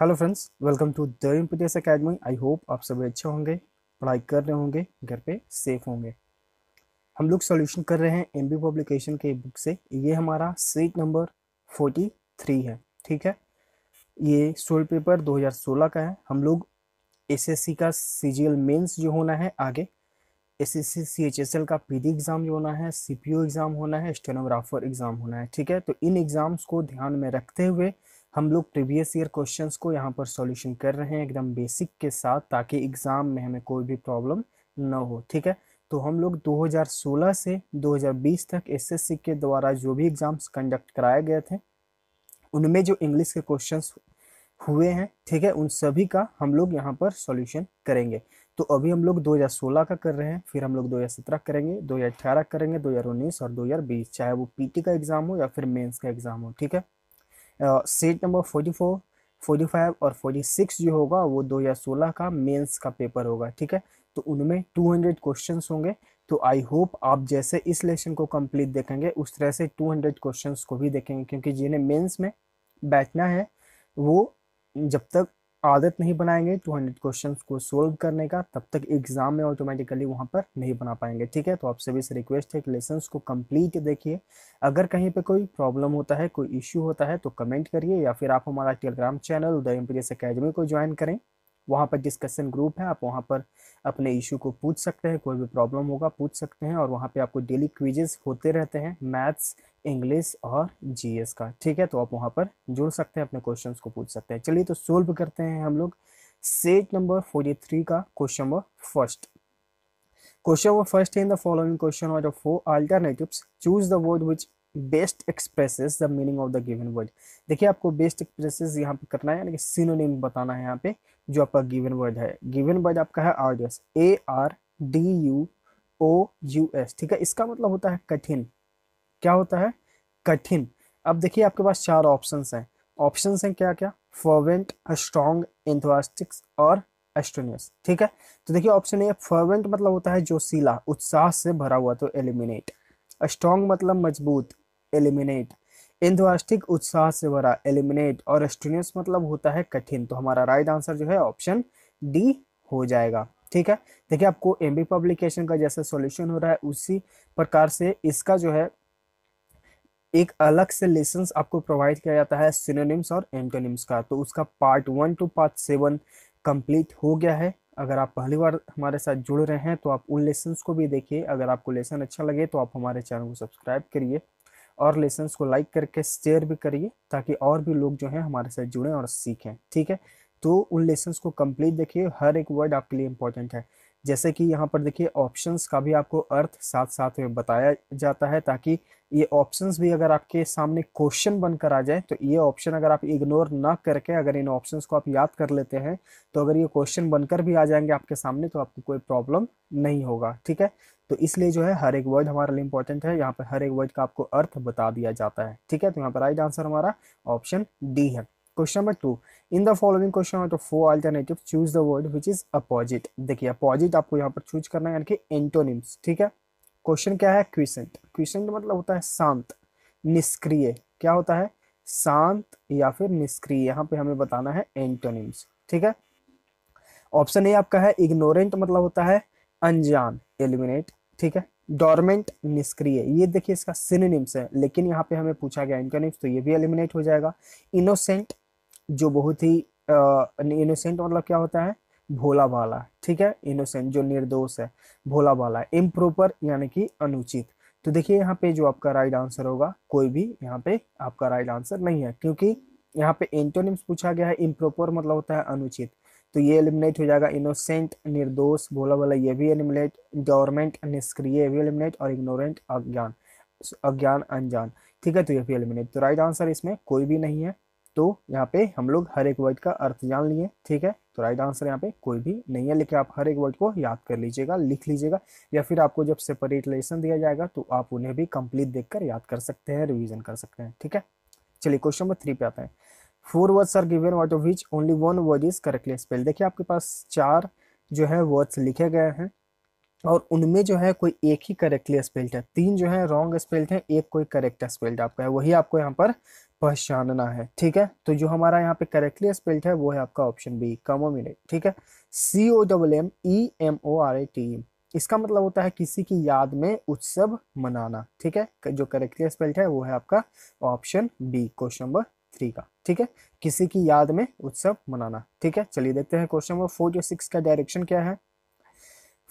hello friends welcome to the इम्पीडियस academy I hope आप सभी अच्छे होंगे पढ़ाई कर रहे होंगे घर पे सेफ होंगे हम लोग सॉल्यूशन कर रहे हैं एमबी पब्लिकेशन के बुक से ये हमारा सीट नंबर फोर्टी थ्री है ठीक है ये सोल पेपर 2016 का है हम लोग एसएससी का सीजीएल मेंस जो होना है आगे एसएससी सीएचएसएल का पीडी एग्ज़ाम जो होना है सीपीओ एग्ज़ाम होना है स्टेनोग्राफर एग्ज़ाम होना है ठीक है तो इन एग्ज़ाम्स को ध्यान में रखते हुए हम लोग प्रीवियस ईयर क्वेश्चंस को यहाँ पर सॉल्यूशन कर रहे हैं एकदम बेसिक के साथ ताकि एग्ज़ाम में हमें कोई भी प्रॉब्लम ना हो ठीक है तो हम लोग 2016 से 2020 तक एसएससी के द्वारा जो भी एग्ज़ाम्स कंडक्ट कराए गए थे उनमें जो इंग्लिश के क्वेश्चंस हुए हैं ठीक है उन सभी का हम लोग यहाँ पर सॉल्यूशन करेंगे तो अभी हम लोग 2016 का कर रहे हैं फिर हम लोग 2017 करेंगे 2018 करेंगे 2019 और 2020 चाहे वो पीटी का एग्ज़ाम हो या फिर मेंस का एग्ज़ाम हो ठीक है set number forty four forty five और फोर्टी सिक्स जो होगा वो दो हज़ार सोलह का मेंस का पेपर होगा ठीक है तो उनमें टू हंड्रेड क्वेश्चन होंगे तो आई होप आप जैसे इस लेसन को कंप्लीट देखेंगे उस तरह से टू हंड्रेड क्वेश्चन को भी देखेंगे क्योंकि जिन्हें मेन्स में बैठना है वो जब तक आदत नहीं बनाएंगे 200 क्वेश्चन को सोल्व करने का तब तक एग्जाम में ऑटोमेटिकली वहाँ पर नहीं बना पाएंगे ठीक है तो आप सभी से रिक्वेस्ट है कि लेसन को कंप्लीट देखिए अगर कहीं पे कोई प्रॉब्लम होता है कोई इश्यू होता है तो कमेंट करिए या फिर आप हमारा Telegram channel the MPS academy को ज्वाइन करें वहाँ पर डिस्कशन ग्रुप है आप वहाँ पर अपने इशू को पूछ सकते हैं कोई भी प्रॉब्लम होगा पूछ सकते हैं और वहाँ पे आपको डेली क्विजेस होते रहते हैं मैथ्स इंग्लिश और जीएस का ठीक है तो आप वहाँ पर जुड़ सकते हैं अपने क्वेश्चंस को पूछ सकते हैं चलिए तो सोल्व करते हैं हम लोग सेट नंबर फोर्टी थ्री का question number first question number first in the following question four alternative choose the word which best expresses the meaning of the given word देखिए आपको बेस्ट एक्सप्रेसेस यहाँ पे करना है यानी कि सिनोनिम बताना है यहाँ पे जो आपका गिवन वर्ड है गिवन वर्ड आपका है R S A R D U O U S ठीक है इसका मतलब होता है कठिन क्या होता है कठिन अब देखिए आपके पास चार ऑप्शंस हैं ऑप्शंस हैं क्या क्या फर्वेंट स्ट्रॉन्ग एंथवास्टिक्स और एस्ट्रोनियस ठीक है तो देखिए ऑप्शन ए फर्वेंट मतलब होता है जोशीला उत्साह से भरा हुआ तो एलिमिनेट स्ट्रॉन्ग मतलब मजबूत एलिमिनेट इंद्वास्टिक उत्साह से भरा एलिमिनेट और एस्ट्रीनियस मतलब होता है कठिन तो हमारा राइट आंसर जो है ऑप्शन डी हो जाएगा ठीक है देखिए आपको एम पब्लिकेशन का जैसा सॉल्यूशन हो रहा है उसी प्रकार से इसका जो है एक अलग से लेसन आपको प्रोवाइड किया जाता है सिनोनिम्स और एंटोनिम्स का तो उसका part one two part seven complete हो गया है अगर आप पहली बार हमारे साथ जुड़ रहे हैं तो आप उन लेसन्स को भी देखिए अगर आपको लेसन अच्छा लगे तो आप हमारे चैनल को सब्सक्राइब करिए और लेसन को लाइक करके शेयर भी करिए ताकि और भी लोग जो हैं हमारे साथ जुड़ें और सीखें ठीक है तो उन लेसन को कंप्लीट देखिए हर एक वर्ड आपके लिए इंपॉर्टेंट है जैसे कि यहाँ पर देखिए ऑप्शंस का भी आपको अर्थ साथ साथ में बताया जाता है ताकि ये ऑप्शंस भी अगर आपके सामने क्वेश्चन बनकर आ जाए तो ये ऑप्शन अगर आप इग्नोर ना करके अगर इन ऑप्शंस को आप याद कर लेते हैं तो अगर ये क्वेश्चन बनकर भी आ जाएंगे आपके सामने तो आपको कोई प्रॉब्लम नहीं होगा ठीक है तो इसलिए जो है हर एक वर्ड हमारे लिए इंपॉर्टेंट है यहाँ पर हर एक वर्ड का आपको अर्थ बता दिया जाता है ठीक है तो यहाँ पर राइट आंसर हमारा ऑप्शन डी है question number two in the following question out four alternative choose the word which is opposite देखिए अपोजिट आपको यहाँ पर चूज करना है यानी कि एंटोनिम्स ठीक है क्वेश्चन क्या है क्विसेंट क्विसेंट मतलब होता है शांत निष्क्रिय क्या होता है शांत या फिर निष्क्रिय यहाँ पे हमें बताना है एंटोनिम्स ठीक है ऑप्शन ए आपका है इग्नोरेंट मतलब होता है अनजान एलिमिनेट ठीक है डॉर्मेंट निष्क्रिय ये देखिए इसका सिनोनिम्स है लेकिन यहाँ पे हमें पूछा गया एंटोनिम्स तो ये भी एलिमिनेट हो जाएगा इनोसेंट जो बहुत ही इनोसेंट uh, मतलब क्या होता है भोला बाला ठीक है इनोसेंट जो निर्दोष है भोला भाला इम्प्रोपर यानी कि अनुचित तो देखिए यहाँ पे जो आपका राइट आंसर होगा कोई भी यहाँ पे आपका राइट आंसर नहीं है क्योंकि यहाँ पे एंटोनिम्स पूछा गया है इम्प्रोपर मतलब होता है अनुचित तो ये एलिमिनेट हो जाएगा इनोसेंट निर्दोष भोला वाला ये भी एलिमिनेट गवर्नमेंट निष्क्रिय भी एलिमिनेट और इग्नोरेंट अज्ञान अज्ञान अनजान ठीक है तो ये भी एलिमिनेट तो राइट आंसर इसमें कोई भी नहीं है तो यहाँ पे हम लोग हर एक वर्ड का अर्थ जान लिए ठीक है तो राइट आंसर यहाँ पे कोई भी नहीं है लेकिन आप हर एक वर्ड को याद कर लीजिएगा लिख लीजिएगा या फिर आपको जब सेपरेट लेसन दिया जाएगा तो आप उन्हें भी कंप्लीट देखकर याद कर सकते हैं रिविजन कर सकते हैं ठीक है चलिए क्वेश्चन नंबर थ्री पे आते हैं four words are given out of which only one word is correctly spell देखिए आपके पास चार जो है वर्ड्स लिखे गए हैं और उनमें जो है कोई एक ही करेक्टली स्पेल्ड है तीन जो है रॉन्ग स्पेल्ड है एक कोई करेक्ट स्पेल्ड आपका है वही आपको यहाँ पर पहचानना है ठीक है तो जो हमारा यहाँ पे करेक्टली स्पेल्ड है वो है आपका ऑप्शन बी कमोमिनेट ठीक है C O double M E M O R A T इसका मतलब होता है किसी की याद में उत्सव मनाना ठीक है जो करेक्टली स्पेल्ड है वो है आपका option B question number three का ठीक है किसी की याद में उत्सव मनाना ठीक है चलिए देखते हैं क्वेश्चन नंबर फोर जो सिक्स का डायरेक्शन क्या है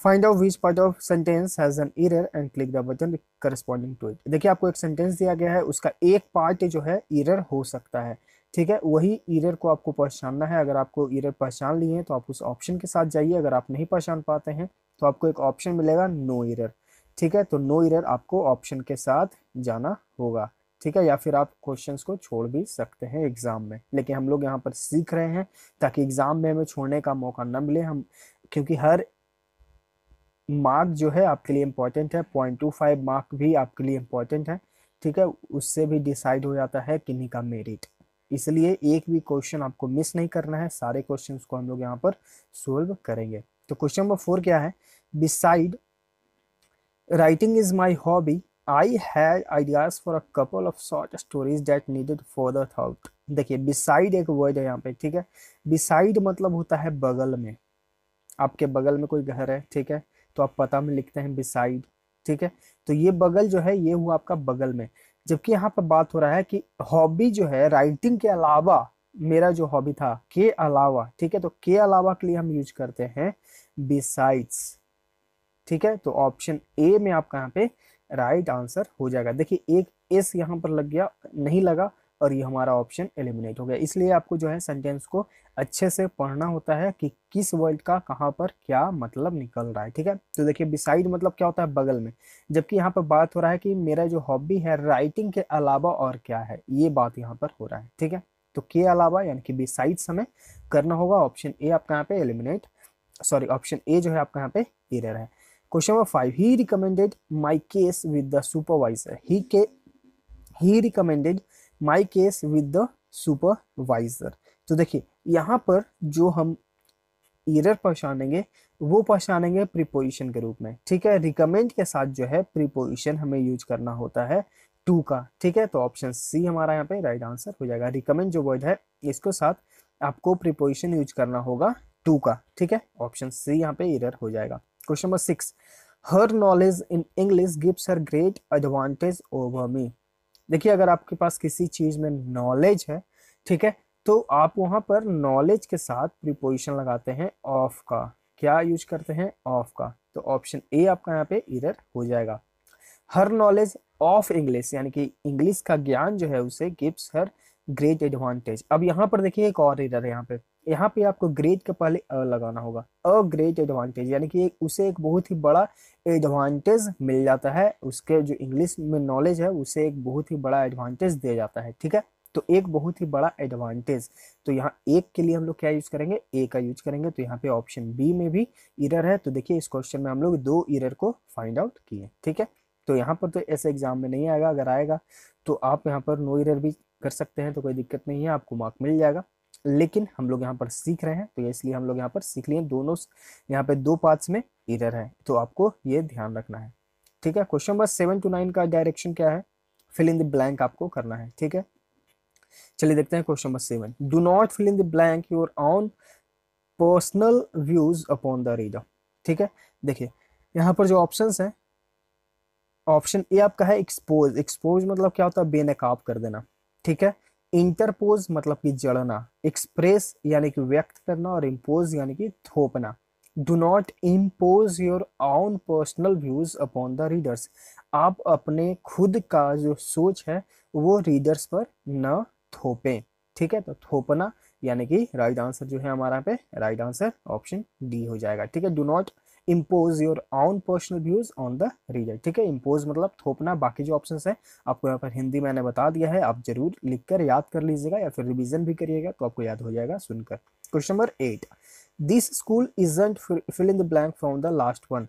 find out which part of sentence has an error and click the button corresponding to it देखिए आपको एक सेंटेंस दिया गया है उसका एक पार्ट जो है ईरर हो सकता है ठीक है वही ईरर को आपको पहचानना है अगर आपको ईरर पहचान लिए हैं तो आप उस ऑप्शन के साथ जाइए अगर आप नहीं पहचान पाते हैं तो आपको एक ऑप्शन मिलेगा नो ईरर ठीक है तो नो ईरर आपको ऑप्शन के साथ जाना होगा ठीक है या फिर आप क्वेश्चंस को छोड़ भी सकते हैं एग्ज़ाम में लेकिन हम लोग यहाँ पर सीख रहे हैं ताकि एग्ज़ाम में हमें छोड़ने का मौका न मिले हम क्योंकि हर मार्क जो है आपके लिए इम्पॉर्टेंट है पॉइंट टू फाइव मार्क भी आपके लिए इम्पॉर्टेंट है ठीक है उससे भी डिसाइड हो जाता है किन्हीं का मेरिट इसलिए एक भी क्वेश्चन आपको मिस नहीं करना है सारे क्वेश्चन को हम लोग यहाँ पर सोल्व करेंगे तो क्वेश्चन नंबर फोर क्या है beside writing is my hobby I had ideas for a couple of short stories that needed for thought देखिए बिसाइड एक वर्ड है यहाँ पे ठीक है बिसाइड मतलब होता है बगल में आपके बगल में कोई घर है ठीक है तो आप पता में लिखते हैं बिसाइड ठीक है तो ये बगल जो है ये हुआ आपका बगल में जबकि यहाँ पर बात हो रहा है कि हॉबी जो है राइटिंग के अलावा मेरा जो हॉबी था के अलावा ठीक है तो के अलावा के लिए हम यूज करते हैं बिसाइड्स ठीक है तो ऑप्शन ए में आपका यहाँ पे राइट आंसर हो जाएगा देखिए एक एस यहाँ पर लग गया नहीं लगा और ये हमारा ऑप्शन एलिमिनेट हो गया इसलिए आपको जो है सेंटेंस को अच्छे से पढ़ना होता है कि किस वर्ड का कहाँ पर क्या मतलब निकल रहा है ठीक है तो देखिए बिसाइड मतलब क्या होता है बगल में जबकि यहाँ पर बात हो रहा है कि मेरा जो हॉबी है राइटिंग के अलावा और क्या है ये बात यहाँ पर हो रहा है ठीक है तो के अलावा यानी कि बिसाइड हमें करना होगा ऑप्शन ए आपका यहाँ पे एलिमिनेट सॉरी ऑप्शन ए जो है आपका यहाँ पे ए रह रहा है question number five he recommended my case with the supervisor he के he recommended my case with the supervisor तो देखिए यहाँ पर जो हम ईरर पहचानेंगे वो पहचानेंगे प्रीपोजिशन के रूप में ठीक है रिकमेंड के साथ जो है प्रीपोजिशन हमें यूज करना होता है टू का ठीक है तो ऑप्शन सी हमारा यहाँ पे राइट आंसर हो जाएगा रिकमेंड जो वर्ड है इसको साथ आपको प्रीपोजिशन यूज करना होगा टू का ठीक है ऑप्शन सी यहाँ पे इरर हो जाएगा question number six her knowledge in English gives her great advantage over me देखिए अगर आपके पास किसी चीज़ में नॉलेज है ठीक है तो आप वहां पर नॉलेज के साथ प्रीपोजिशन लगाते हैं ऑफ का क्या यूज करते हैं ऑफ का तो ऑप्शन ए आपका यहाँ पे इधर हो जाएगा हर नॉलेज ऑफ इंग्लिश यानी कि इंग्लिश का ज्ञान जो है उसे गिव्स हर ग्रेट एडवांटेज अब यहाँ पर देखिए एक और इधर यहाँ पे यहाँ पे आपको ग्रेज के पहले अ लगाना होगा अ ग्रेज एडवांटेज यानी कि एक उसे एक बहुत ही बड़ा एडवांटेज मिल जाता है उसके जो इंग्लिश में नॉलेज है उसे एक बहुत ही बड़ा एडवांटेज दिया जाता है ठीक है तो एक बहुत ही बड़ा एडवांटेज तो यहाँ एक के लिए हम लोग क्या यूज करेंगे ए का यूज करेंगे तो यहाँ पे ऑप्शन बी में भी इरर है तो देखिए इस क्वेश्चन में हम लोग दो इरर को फाइंड आउट किए ठीक है तो यहाँ पर तो ऐसे एग्जाम में नहीं आएगा अगर आएगा तो आप यहाँ पर नो इरर भी कर सकते हैं तो कोई दिक्कत नहीं है आपको मार्क मिल जाएगा लेकिन हम लोग यहाँ पर सीख रहे हैं तो इसलिए हम लोग यहाँ पर सीख लिए दोनों यहाँ पे दो पार्ट्स में इरर है तो आपको ये ध्यान रखना है ठीक है question number seven to nine का डायरेक्शन क्या है फिल इन द ब्लैंक आपको करना है ठीक है चलिए देखते हैं question number seven do not fill in the blank your own personal views upon the reader ठीक है देखिए यहाँ पर जो ऑप्शन है ऑप्शन ए आपका है एक्सपोज एक्सपोज मतलब क्या होता है बेनकाब कर देना ठीक है इंटरपोज मतलब कि जड़ना एक्सप्रेस यानी कि व्यक्त करना और इम्पोज यानी कि थोपना do not impose your own personal views upon the readers आप अपने खुद का जो सोच है वो रीडर्स पर न थोपें ठीक है तो थोपना यानी कि राइट आंसर जो है हमारा पे राइट आंसर ऑप्शन डी हो जाएगा ठीक है do not impose your own personal views on the reader ठीक है इम्पोज मतलब थोपना बाकी जो ऑप्शन है आपको यहाँ पर हिंदी मैंने बता दिया है आप जरूर लिख कर याद कर लीजिएगा या फिर रिविजन भी करिएगा तो आपको याद हो जाएगा सुनकर question number eight this school isn't fill in the blank from the last one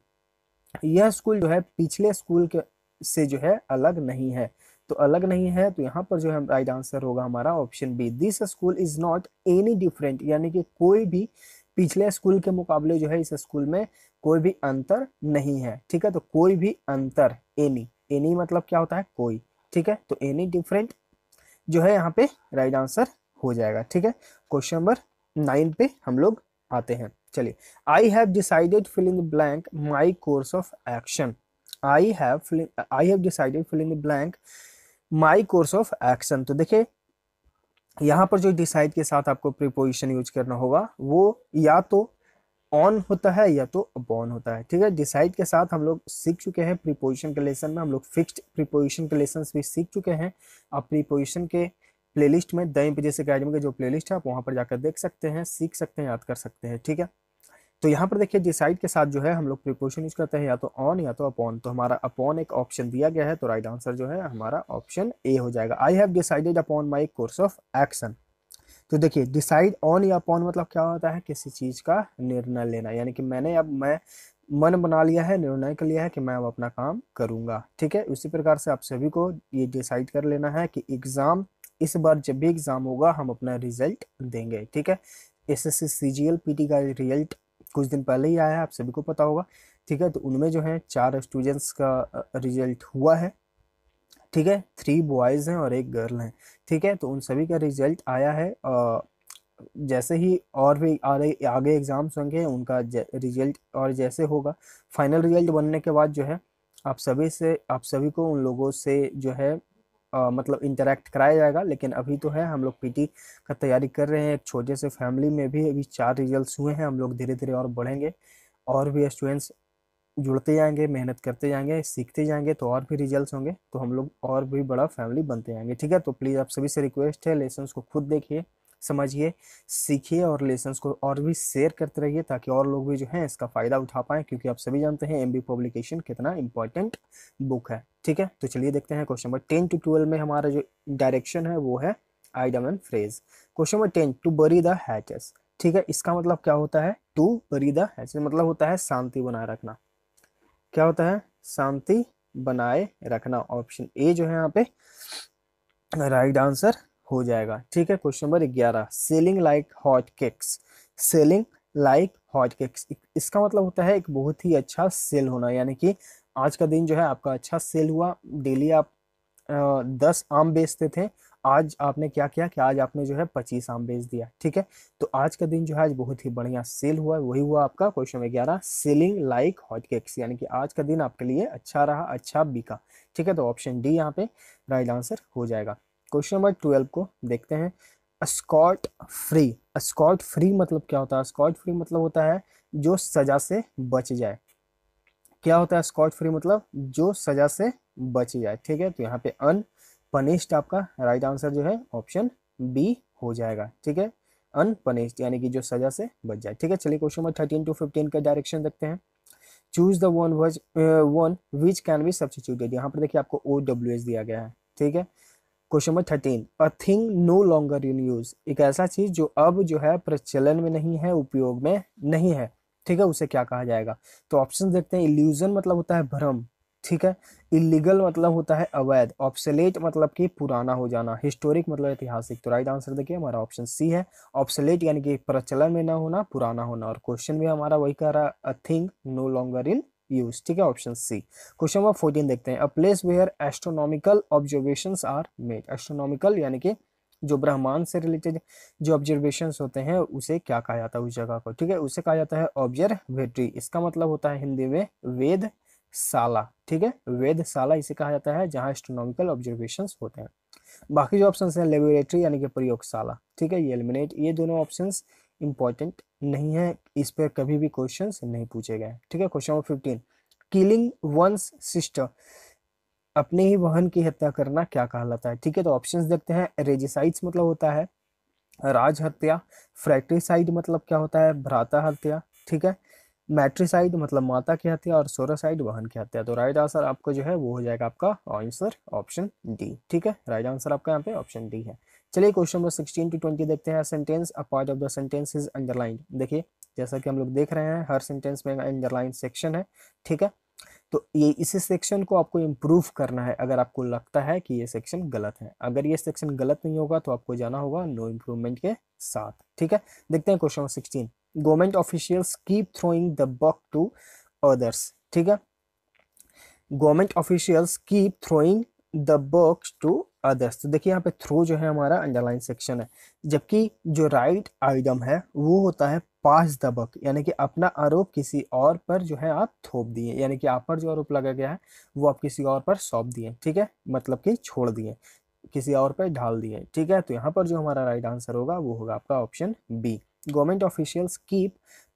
यह स्कूल जो है पिछले स्कूल के से जो है अलग नहीं है तो अलग नहीं है तो यहाँ पर जो है राइट आंसर होगा हमारा option B this school is not any different यानी कि कोई भी पिछले स्कूल के मुकाबले जो है इस स्कूल में कोई भी अंतर नहीं है ठीक है तो कोई भी अंतर एनी एनी मतलब क्या होता है कोई ठीक है तो एनी डिफरेंट जो है यहाँ पे राइट आंसर हो जाएगा ठीक है क्वेश्चन नंबर नाइन पे हम लोग आते हैं चलिए I have decided fill in the blank my course of action I have I have decided fill in the blank my course of action तो देखिये यहाँ पर जो डिसाइड के साथ आपको प्रिपोजिशन यूज करना होगा वो या तो ऑन होता है या तो अपॉन होता है ठीक है डिसाइड के साथ हम लोग सीख चुके हैं प्रीपोजिशन के लेसन में हम लोग फिक्स्ड प्रीपोजिशन के लेसन भी सीख चुके हैं आप प्रीपोजिशन के प्लेलिस्ट में द जैसे अकेडमी का जो प्लेलिस्ट है आप वहाँ पर जाकर देख सकते हैं सीख सकते हैं याद कर सकते हैं ठीक है तो यहाँ पर देखिए डिसाइड के साथ जो है हम लोग प्रिपोशन यूज करते हैं या तो ऑन या तो अपॉन तो हमारा अपॉन एक ऑप्शन दिया गया है तो राइट आंसर जो है हमारा ऑप्शन ए हो जाएगा I have decided upon my course of action तो देखिए डिसाइड ऑन या अपॉन मतलब क्या होता है किसी चीज़ का निर्णय लेना यानी कि मैंने अब मैं मन बना लिया है निर्णय कर लिया है कि मैं अब अपना काम करूंगा ठीक है उसी प्रकार से आप सभी को ये डिसाइड कर लेना है कि एग्ज़ाम इस बार जब भी एग्ज़ाम होगा हम अपना रिजल्ट देंगे ठीक है S S C G L P T का रिजल्ट कुछ दिन पहले ही आया है आप सभी को पता होगा ठीक है तो उनमें जो है चार स्टूडेंट्स का रिजल्ट हुआ है ठीक है थ्री बॉयज़ हैं और एक गर्ल हैं ठीक है तो उन सभी का रिजल्ट आया है आ, जैसे ही और भी आ रहे आगे एग्ज़ाम्स होंगे उनका रिजल्ट और जैसे होगा फाइनल रिजल्ट बनने के बाद जो है आप सभी से आप सभी को उन लोगों से जो है आ, मतलब इंटरेक्ट कराया जाएगा लेकिन अभी तो है हम लोग पीटी का तैयारी कर रहे हैं एक छोटे से फैमिली में भी अभी चार रिजल्ट्स हुए हैं हम लोग धीरे धीरे और बढ़ेंगे और भी स्टूडेंट्स जुड़ते जाएंगे मेहनत करते जाएंगे सीखते जाएंगे तो और भी रिजल्ट्स होंगे तो हम लोग और भी बड़ा फैमिली बनते जाएंगे ठीक है तो प्लीज़ आप सभी से रिक्वेस्ट है लेसन्स को खुद देखिए समझिए सीखिए और लेसन्स को और भी शेयर करते रहिए ताकि और लोग भी जो हैं इसका फ़ायदा उठा पाएँ क्योंकि आप सभी जानते हैं एम पब्लिकेशन कितना इंपॉर्टेंट बुक है ठीक है तो चलिए देखते हैं question number ten to twelve में हमारा जो डायरेक्शन है वो है idiom and phrase question number ten to bury the hatchet ठीक है इसका मतलब क्या होता है टू बरी द हैचेस मतलब होता है शांति बनाए रखना क्या होता है शांति बनाए रखना ऑप्शन ए जो है यहाँ पे राइट आंसर हो जाएगा ठीक है क्वेश्चन नंबर ग्यारह selling like hot cakes selling like hot cakes इसका मतलब होता है एक बहुत ही अच्छा सेल होना यानी कि आज का दिन जो है आपका अच्छा सेल हुआ डेली आप आ, दस आम बेचते थे आज आपने क्या किया कि आज आपने जो है पच्चीस आम बेच दिया ठीक है तो आज का दिन जो है आज बहुत ही बढ़िया सेल हुआ वही हुआ आपका क्वेश्चन नंबर ग्यारह सेलिंग लाइक हॉट केक्स यानी कि आज का दिन आपके लिए अच्छा रहा अच्छा बिका ठीक है तो ऑप्शन डी यहाँ पे राइट आंसर हो जाएगा क्वेश्चन नंबर ट्वेल्व को देखते हैं स्कॉट फ्री स्कॉट फ्री मतलब क्या होता है स्कॉट फ्री मतलब होता है जो सजा से बच जाए क्या होता है स्कॉट फ्री मतलब जो सजा से बच जाए ठीक है तो यहाँ पे अन पनिश्ड आपका राइट आंसर जो है ऑप्शन बी हो जाएगा ठीक है अनपनिश्ड यानी कि जो सजा से बच जाए ठीक है चलिए question number thirteen to fifteen का डायरेक्शन देखते हैं choose the one was one which can be substituted यहाँ पर देखिए आपको ओ डब्ल्यू एस दिया गया है ठीक है question number thirteen a thing no longer in use एक ऐसा चीज जो अब जो है प्रचलन में नहीं है उपयोग में नहीं है ठीक है उसे क्या कहा जाएगा तो ऑप्शन देखते हैं इल्यूजन मतलब होता है भ्रम ठीक है इलीगल मतलब होता है अवैध ऑप्सलेट मतलब कि पुराना हो जाना हिस्टोरिक मतलब ऐतिहासिक तो राइट आंसर देखिए हमारा ऑप्शन सी है ऑप्सलेट यानी कि प्रचलन में ना होना पुराना होना और क्वेश्चन भी हमारा वही कह रहा a thing no longer in use ठीक है option C question number fourteen देखते हैं a place where astronomical observation are made astronomical यानी कि जो ब्रह्मांड से रिलेटेड जो ऑब्जर्वेशन होते हैं उसे क्या कहा जाता है उस जगह को ठीक है उसे कहा जाता है ऑब्जर्वेटरी इसका मतलब होता है हिंदी में वेद साला ठीक है वेधशाला इसे कहा जाता है जहाँ एस्ट्रोनॉमिकल ऑब्जर्वेशन होते हैं बाकी जो ऑप्शन है लेबोरेटरी यानी कि प्रयोगशाला ठीक है ये एलिमिनेट ये दोनों ऑप्शन इंपॉर्टेंट नहीं है इस पर कभी भी क्वेश्चन नहीं पूछे गए ठीक है question number fifteen killing one's sister अपने ही वहन की हत्या करना क्या कहलाता है ठीक है तो ऑप्शंस देखते हैं रेजिसाइड्स मतलब होता है राज हत्या फ्रैक्ट्रीसाइड मतलब क्या होता है भ्राता हत्या ठीक है मैट्रिसाइड मतलब माता की हत्या और सोरासाइड वाहन की हत्या तो राइट आंसर आपको जो है वो हो जाएगा आपका आंसर ऑप्शन डी ठीक है राइट आंसर आपका यहाँ पे ऑप्शन डी है चलिए question number sixteen to twenty देखते हैं sentence a part of the sentence is underline देखिए जैसा कि हम लोग देख रहे हैं हर सेंटेंस में अंडरलाइन सेक्शन है ठीक है तो ये इसी सेक्शन को आपको इम्प्रूव करना है अगर आपको लगता है कि ये सेक्शन गलत है अगर ये सेक्शन गलत नहीं होगा तो आपको जाना होगा नो इम्प्रूवमेंट के साथ ठीक है देखते हैं question number sixteen government officials keep throwing the buck to others ठीक है government officials keep throwing the buck to others तो देखिए यहाँ पे थ्रो जो है हमारा अंडरलाइन सेक्शन है जबकि जो राइट आइटम है वो होता है पास द बक यानी कि अपना आरोप किसी और पर जो है आप थोप दिए यानी कि आप पर जो आरोप लगा गया है वो आप किसी और पर सौंप दिए ठीक है मतलब कि छोड़ दिए किसी और पर ढाल दिए ठीक है तो यहाँ पर जो हमारा राइट आंसर होगा वो होगा आपका option B government officials keep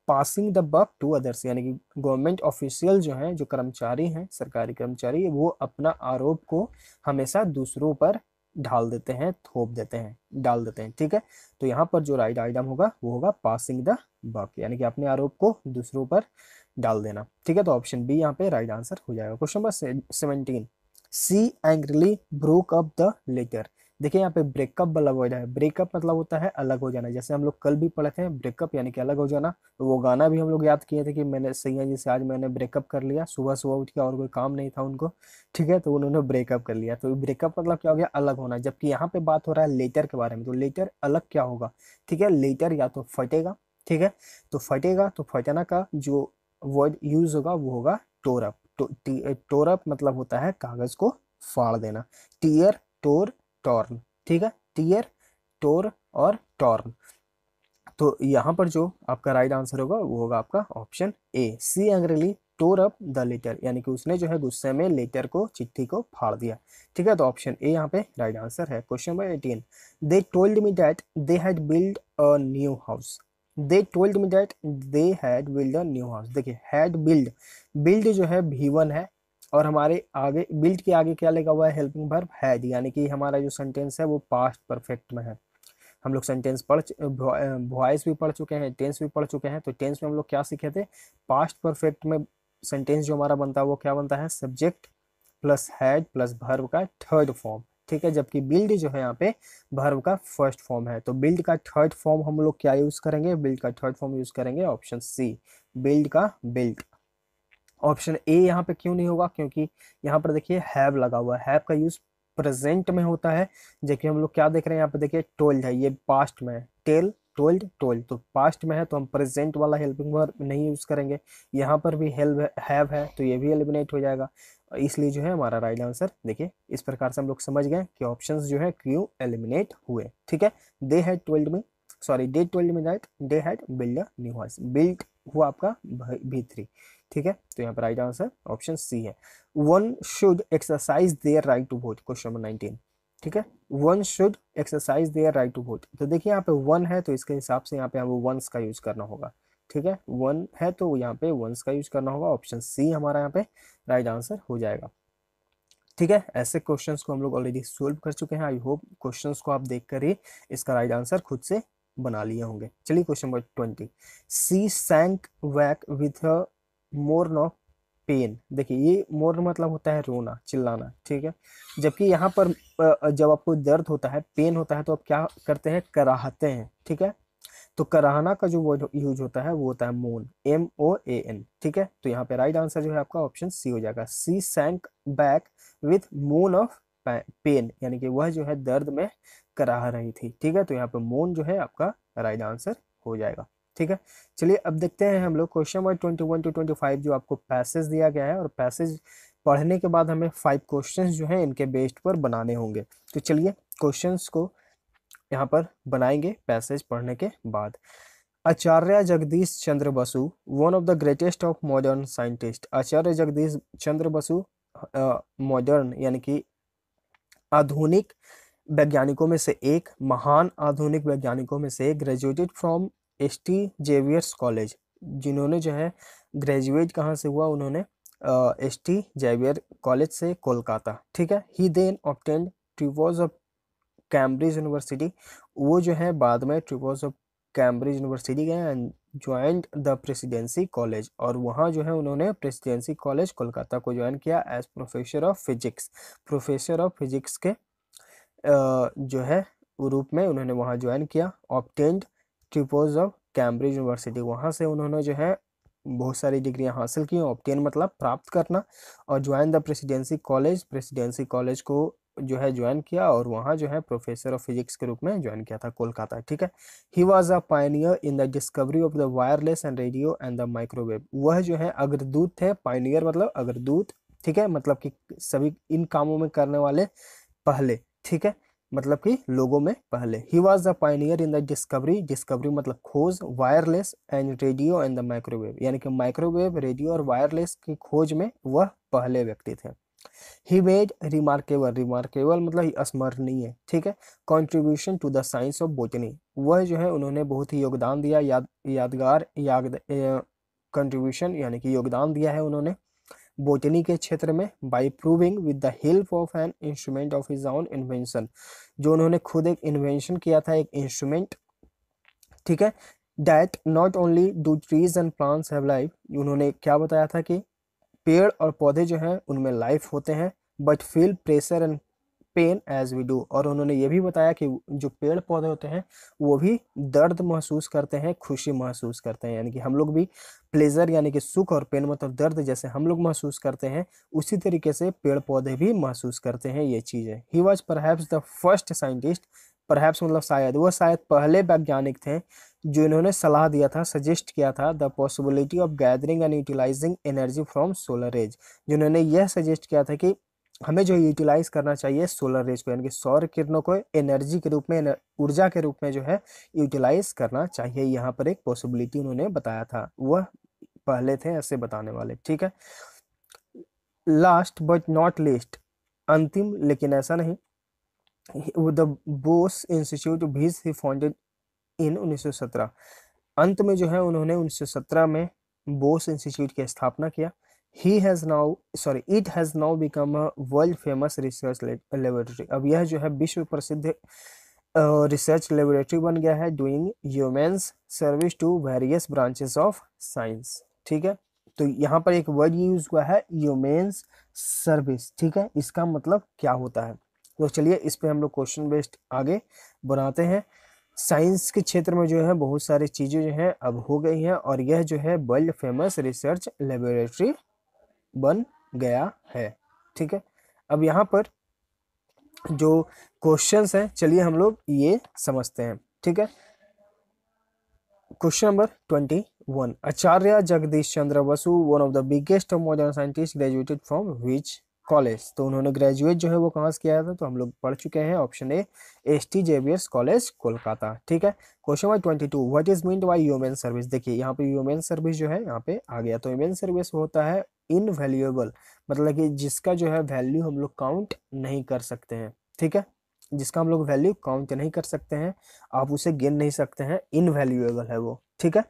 passing the buck to others यानी कि गवर्नमेंट ऑफिशियल जो हैं जो कर्मचारी हैं सरकारी कर्मचारी वो अपना आरोप को हमेशा दूसरों पर ढाल देते हैं थोप देते हैं डाल देते हैं ठीक है तो यहाँ पर जो राइट आइटम होगा वो होगा पासिंग द बक यानी कि अपने आरोप को दूसरों पर डाल देना ठीक है तो ऑप्शन बी यहाँ पे राइट आंसर हो जाएगा question number seventeen C angrily broke up the letter देखिए यहाँ पे ब्रेकअप वाला वर्ड है ब्रेकअप मतलब होता है अलग हो जाना जैसे हम लोग कल भी पढ़े थे ब्रेकअप यानी कि अलग हो जाना तो वो गाना भी हम लोग याद किए थे कि मैंने सैया जी से आज मैंने ब्रेकअप कर लिया सुबह सुबह उठ के और कोई काम नहीं था उनको ठीक है तो उन्होंने ब्रेकअप कर लिया तो ब्रेकअप मतलब क्या हो गया अलग होना जबकि यहाँ पे बात हो रहा है लेटर के बारे में तो लेटर अलग क्या होगा ठीक है लेटर या तो फटेगा ठीक है तो फटेगा तो फटना का जो वर्ड यूज होगा वो होगा टोरअप तो टोरअप मतलब होता है कागज को फाड़ देना टीयर टोर टॉर्न ठीक है टीयर टोर और टॉर्न तो यहाँ पर जो आपका राइट आंसर होगा वो होगा आपका option A C angrily tore up the letter यानी कि उसने जो है गुस्से में लेटर को चिट्ठी को फाड़ दिया ठीक है तो ऑप्शन ए यहाँ पे राइट आंसर है question number eighteen they told me that they had build a new house they told me that they had build a new house देखिए हैड बिल्ड बिल्ड जो है भी वन है और हमारे आगे बिल्ट के आगे क्या लगा हुआ है हेल्पिंग वर्ब हैड यानी कि हमारा जो सेंटेंस है वो पास्ट परफेक्ट में है हम लोग सेंटेंस पढ़ वॉइस भी पढ़ चुके हैं टेंस भी पढ़ चुके हैं तो टेंस में हम लोग क्या सीखे थे पास्ट परफेक्ट में सेंटेंस जो हमारा बनता है वो क्या बनता है subject plus had plus verb का थर्ड फॉर्म ठीक है जबकि बिल्ड जो है यहाँ पे भर्व का फर्स्ट फॉर्म है तो बिल्ड का थर्ड फॉर्म हम लोग क्या यूज़ करेंगे बिल्ड का थर्ड फॉर्म यूज़ करेंगे ऑप्शन सी बिल्ड का बिल्ड ऑप्शन ए यहाँ पे क्यों नहीं होगा क्योंकि यहाँ पर देखिए हैव लगा हुआ हैव का यूज़ प्रेजेंट में होता है जबकि हम लोग क्या देख रहे हैं यहाँ पे देखिए टोल्ड है ये पास्ट में है टेल टोल्ड टोल्ड तो पास्ट में है तो हम प्रेजेंट वाला हेल्पिंग वर्ब नहीं यूज़ करेंगे यहाँ पर भी हेल्प हैव है तो ये भी एलिमिनेट हो जाएगा इसलिए जो है हमारा राइट आंसर देखिए इस प्रकार से हम लोग समझ गए कि ऑप्शंस जो है क्यों एलिमिनेट हुए ठीक है दे हैड ट्वेल्ड में सॉरी डे ट्वेल्ड में right they had build new house build हुआ आपका भी थ्री ठीक है तो यहाँ पर राइट आंसर ऑप्शन सी है one should exercise their right to vote question number nineteen ठीक है one should exercise their right to vote तो देखिए यहाँ पे वन है तो इसके हिसाब से यहाँ पे हमें वंस का यूज करना होगा ठीक है वन है तो यहाँ पे वंस का यूज करना होगा ऑप्शन सी हमारा यहाँ पे राइट आंसर हो जाएगा ठीक है ऐसे क्वेश्चंस को हम लोग ऑलरेडी सोल्व कर चुके हैं आई होप क्वेश्चंस को आप देख कर ही इसका राइट आंसर खुद से बना लिए होंगे चलिए question number twenty C sank back with मोर्न ऑफ पेन देखिए ये मोर्न मतलब होता है रोना चिल्लाना ठीक है जबकि यहाँ पर जब आपको दर्द होता है पेन होता है तो आप क्या करते हैं कराहते हैं ठीक है तो कराहना का जो वर्ड यूज होता है वो होता है मोन एम ओ ए एन ठीक है तो यहाँ पे राइट आंसर जो है आपका ऑप्शन सी हो जाएगा C sank back with moan of pain यानी कि वह जो है दर्द में कराह रही थी ठीक है तो यहाँ पे मोन जो है आपका राइट आंसर हो जाएगा ठीक है चलिए अब देखते हैं हम लोग question number twenty one to twenty five जो आपको पैसेज दिया गया है और पैसेज पढ़ने के बाद हमें फाइव क्वेश्चंस जो हैं इनके बेस्ड पर बनाने होंगे तो चलिए क्वेश्चंस को यहाँ पर बनाएंगे पैसेज पढ़ने के बाद Acharya Jagdish Chandra Basu one of the greatest of modern scientist Acharya Jagdish Chandra Basu modern यानी कि आधुनिक वैज्ञानिकों में से एक महान आधुनिक वैज्ञानिकों में से graduated from S T Xavier's college जिन्होंने जो है ग्रेजुएट कहाँ से हुआ उन्होंने एस टी जेवियर कॉलेज से कोलकाता ठीक है he then obtained tripos of Cambridge university वो जो है बाद में ट्रिवॉज ऑफ कैम्ब्रिज यूनिवर्सिटी गए and joined the presidency college और वहाँ जो है उन्होंने प्रेसिडेंसी कॉलेज कोलकाता को ज्वाइन किया as professor of physics professor of physics के जो है रूप में उन्होंने वहाँ ज्वाइन किया obtained tripos of Cambridge university वहाँ से उन्होंने जो है बहुत सारी डिग्रियां हासिल की ऑप्टेन मतलब प्राप्त करना और join the presidency college presidency college को जो है ज्वाइन किया और वहाँ जो है प्रोफेसर ऑफ फिजिक्स के रूप में ज्वाइन किया था कोलकाता ठीक है he was a pioneer in the discovery of the wireless and radio and the microwave वह जो है अग्रदूत थे पाइनियर मतलब अग्रदूत ठीक है मतलब कि सभी इन कामों में करने वाले पहले ठीक है मतलब कि लोगों में पहले he was the pioneer in the discovery discovery मतलब खोज wireless and radio and the microwave यानी कि माइक्रोवेव रेडियो और वायरलेस की खोज में वह पहले व्यक्ति थे मतलब ही मेड रिमार्केबल रिमार्केबल मतलब स्मरणीय ठीक है contribution to the science of botany वह जो है उन्होंने बहुत ही योगदान दिया याद यादगार याद कंट्रीब्यूशन यानी कि योगदान दिया है उन्होंने बोटनी के क्षेत्र में by proving with the help of an instrument of his own invention जो उन्होंने खुद एक इन्वेंशन किया था एक इंस्ट्रूमेंट ठीक है that not only do trees and plants have life उन्होंने क्या बताया था कि पेड़ और पौधे जो हैं उनमें लाइफ होते हैं but feel pressure and pain as we do और उन्होंने ये भी बताया कि जो पेड़ पौधे होते हैं वो भी दर्द महसूस करते हैं खुशी महसूस करते हैं यानी कि हम लोग भी प्लेजर यानी कि सुख और पेन मतलब दर्द जैसे हम लोग महसूस करते हैं उसी तरीके से पेड़ पौधे भी महसूस करते हैं ये चीज़ है he was perhaps the first scientist perhaps मतलब शायद वह शायद पहले वैज्ञानिक थे जो इन्होंने सलाह दिया था सजेस्ट किया था the possibility of gathering and utilizing energy from solar as जिन्होंने यह सजेस्ट किया था कि हमें जो यूटिलाइज करना चाहिए सोलर रेज को यानी कि सौर किरणों को एनर्जी के रूप में ऊर्जा के रूप में जो है यूटिलाइज करना चाहिए यहाँ पर एक पॉसिबिलिटी उन्होंने बताया था वह पहले थे ऐसे बताने वाले ठीक है लास्ट बट नॉट लिस्ट अंतिम लेकिन ऐसा नहीं द बोस इंस्टीट्यूट भीज ही फाउंडेड इन 1917 अंत में जो है उन्होंने 1917 में बोस इंस्टीट्यूट की स्थापना किया he has now sorry it has now become a world famous research laboratory अब यह जो है विश्व प्रसिद्ध रिसर्च लेबोरेटरी बन गया है doing humane service to various branches of science ठीक है तो यहाँ पर एक वर्ड यूज हुआ है ह्यूमेंस सर्विस ठीक है इसका मतलब क्या होता है तो चलिए इस पर हम लोग क्वेश्चन बेस्ड आगे बनाते हैं साइंस के क्षेत्र में जो है बहुत सारी चीज़ें जो हैं अब हो गई हैं और यह जो है वर्ल्ड फेमस रिसर्च लेबोरेटरी बन गया है ठीक है अब यहाँ पर जो क्वेश्चंस हैं चलिए हम लोग ये समझते हैं ठीक है question number twenty one Acharya Jagdish Chandra Basu one of the biggest modern scientist graduated from which college तो उन्होंने ग्रेजुएट जो है वो कहाँ से किया था तो हम लोग पढ़ चुके हैं option A S T Xavier's college Kolkata ठीक है question number twenty two what is mean by humane service देखिए यहाँ पे यूमेन सर्विस जो है यहाँ पे आ गया तो यूमेन सर्विस होता है इनवैल्यूएबल मतलब कि जिसका जो है वैल्यू हम लोग काउंट नहीं कर सकते हैं ठीक है जिसका हम लोग वैल्यू काउंट नहीं कर सकते हैं आप उसे गिन नहीं सकते हैं इनवैल्यूएबल है वो ठीक है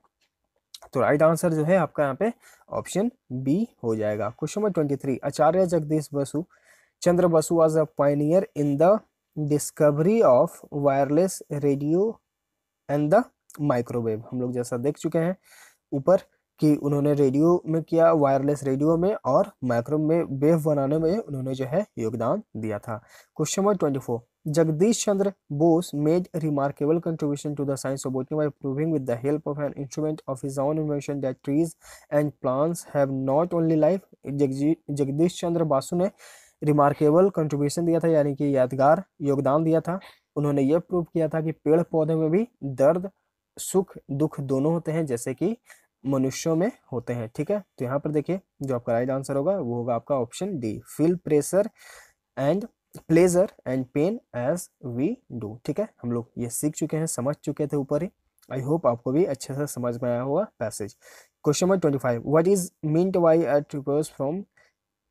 तो राइट आंसर जो है आपका यहाँ पे ऑप्शन बी हो जाएगा question number twenty three Acharya Jagdish Basu Chandra Basu was a pioneer in the discovery of wireless radio and the microwave हम लोग जैसा देख चुके हैं ऊपर कि उन्होंने रेडियो में किया वायरलेस रेडियो में और माइक्रो में वेव बनाने में उन्होंने जो है योगदान दिया था question number twenty Jagdish Chandra Bose made remarkable contribution to the science of botany by proving with the help of an instrument of his own invention that trees and plants have not only life Jagdish Chandra Basu ने remarkable contribution दिया था यानी कि यादगार योगदान दिया था उन्होंने यह प्रूव किया था कि पेड़ पौधे में भी दर्द सुख दुख दोनों होते हैं जैसे कि मनुष्यों में होते हैं ठीक है तो यहाँ पर देखिए जो आपका राइट आंसर होगा वो होगा आपका option D feel pressure and pleasure and pain as we do ठीक है हम लोग ये सीख चुके हैं समझ चुके थे ऊपर ही आई होप आपको भी अच्छे से समझ में आया होगा passage question number twenty five what is mean by at tripos from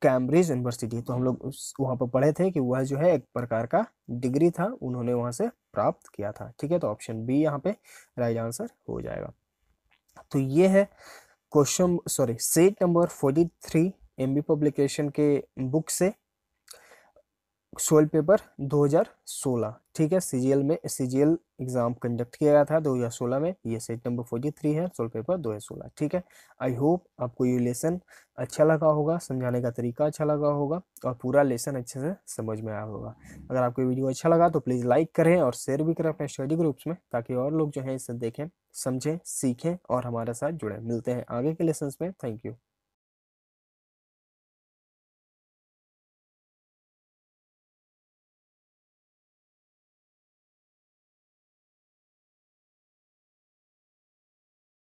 Cambridge university तो हम लोग वहाँ पर पढ़े थे कि वह जो है एक प्रकार का डिग्री था उन्होंने वहाँ से प्राप्त किया था ठीक है तो ऑप्शन बी यहाँ पे राइट आंसर हो जाएगा तो ये है question sorry set number forty three M B publication के बुक से सोयल पेपर 2016 ठीक है सीजीएल में सीजीएल एग्जाम कंडक्ट किया गया था 2016 में ये सेट नंबर 43 है सोल पेपर 2016 ठीक है आई होप आपको ये लेसन अच्छा लगा होगा समझाने का तरीका अच्छा लगा होगा और पूरा लेसन अच्छे से समझ में आया होगा अगर आपको वीडियो अच्छा लगा तो प्लीज़ लाइक करें और शेयर भी करें अपने स्टडी ग्रुप्स में ताकि और लोग जो है इसे देखें समझें सीखें और हमारे साथ जुड़ें मिलते हैं आगे के लेसन में थैंक यू